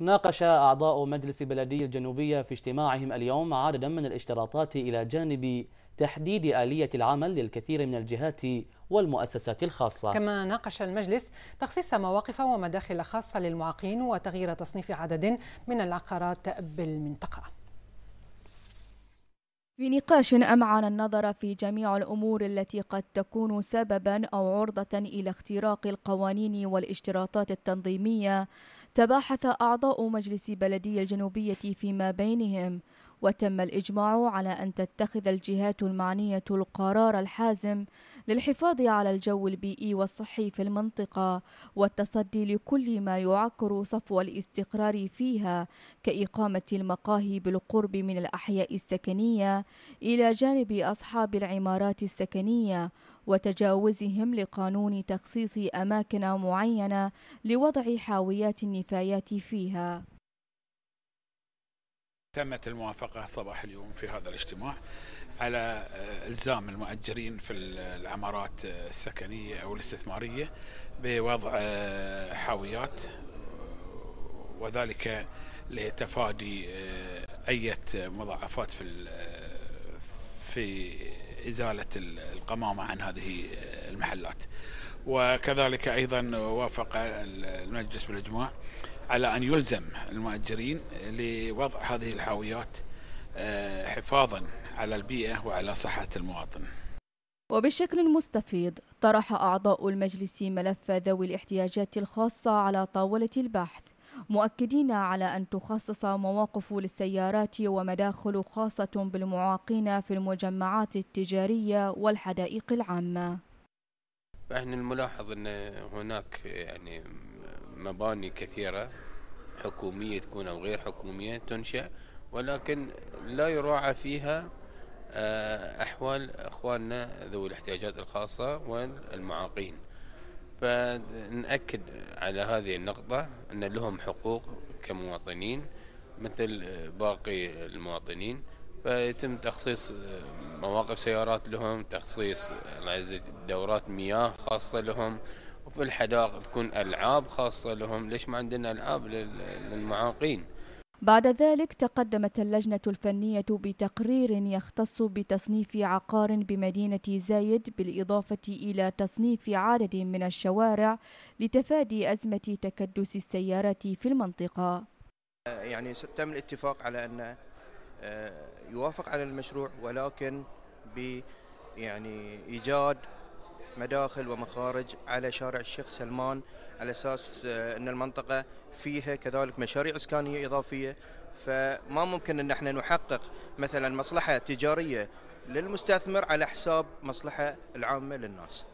ناقش أعضاء مجلس بلدي الجنوبية في اجتماعهم اليوم عددا من الاشتراطات إلى جانب تحديد آلية العمل للكثير من الجهات والمؤسسات الخاصة كما ناقش المجلس تخصيص مواقف ومداخل خاصة للمعاقين وتغيير تصنيف عدد من العقارات بالمنطقة في نقاش أمعن النظر في جميع الأمور التي قد تكون سببا أو عرضة إلى اختراق القوانين والاشتراطات التنظيمية تباحث أعضاء مجلس بلدية الجنوبية فيما بينهم وتم الإجماع على أن تتخذ الجهات المعنية القرار الحازم للحفاظ على الجو البيئي والصحي في المنطقة والتصدي لكل ما يعكر صفو الاستقرار فيها كإقامة المقاهي بالقرب من الأحياء السكنية إلى جانب أصحاب العمارات السكنية وتجاوزهم لقانون تخصيص أماكن معينة لوضع حاويات النفايات فيها تمت الموافقة صباح اليوم في هذا الاجتماع على آه، إلزام المؤجرين في العمارات آه، السكنية أو الاستثمارية بوضع آه، حاويات وذلك لتفادي أي مضاعفات في في إزالة القمامة عن هذه المحلات وكذلك أيضا وافق المجلس بالإجماع على أن يلزم المؤجرين لوضع هذه الحاويات آه، حفاظا على البيئة وعلى صحة المواطن وبشكل مستفيض طرح أعضاء المجلس ملف ذوي الاحتياجات الخاصة على طاولة البحث مؤكدين على أن تخصص مواقف للسيارات ومداخل خاصة بالمعاقين في المجمعات التجارية والحدائق العامة احنا الملاحظ ان هناك يعني مباني كثيره حكوميه تكون او غير حكوميه تنشا ولكن لا يراعى فيها آه، احوال اخواننا ذوي الاحتياجات الخاصه والمعاقين فنأكد على هذه النقطة أن لهم حقوق كمواطنين مثل باقي المواطنين فيتم تخصيص مواقف سيارات لهم تخصيص دورات مياه خاصة لهم وفي الحدائق تكون ألعاب خاصة لهم ليش ما عندنا ألعاب للمعاقين بعد ذلك تقدمت اللجنة الفنية بتقرير يختص بتصنيف عقار بمدينة زايد بالإضافة إلى تصنيف عدد من الشوارع لتفادي أزمة تكدس السيارات في المنطقة يعني تم الاتفاق على أن آه، يوافق على المشروع ولكن ب يعني ايجاد مداخل ومخارج على شارع الشيخ سلمان على اساس آه، ان المنطقه فيها كذلك مشاريع اسكانيه اضافيه فما ممكن ان احنا نحقق مثلا مصلحه تجاريه للمستثمر على حساب مصلحه العامه للناس.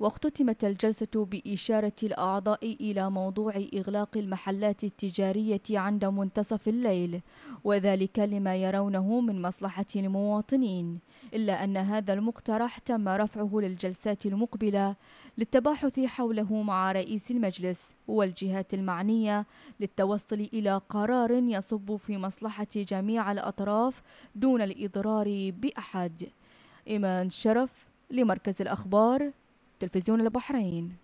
واختتمت الجلسة بإشارة الأعضاء إلى موضوع إغلاق المحلات التجارية عند منتصف الليل وذلك لما يرونه من مصلحة المواطنين إلا أن هذا المقترح تم رفعه للجلسات المقبلة للتباحث حوله مع رئيس المجلس والجهات المعنية للتوصل إلى قرار يصب في مصلحة جميع الأطراف دون الإضرار بأحد إيمان شرف لمركز الأخبار تلفزيون البحرين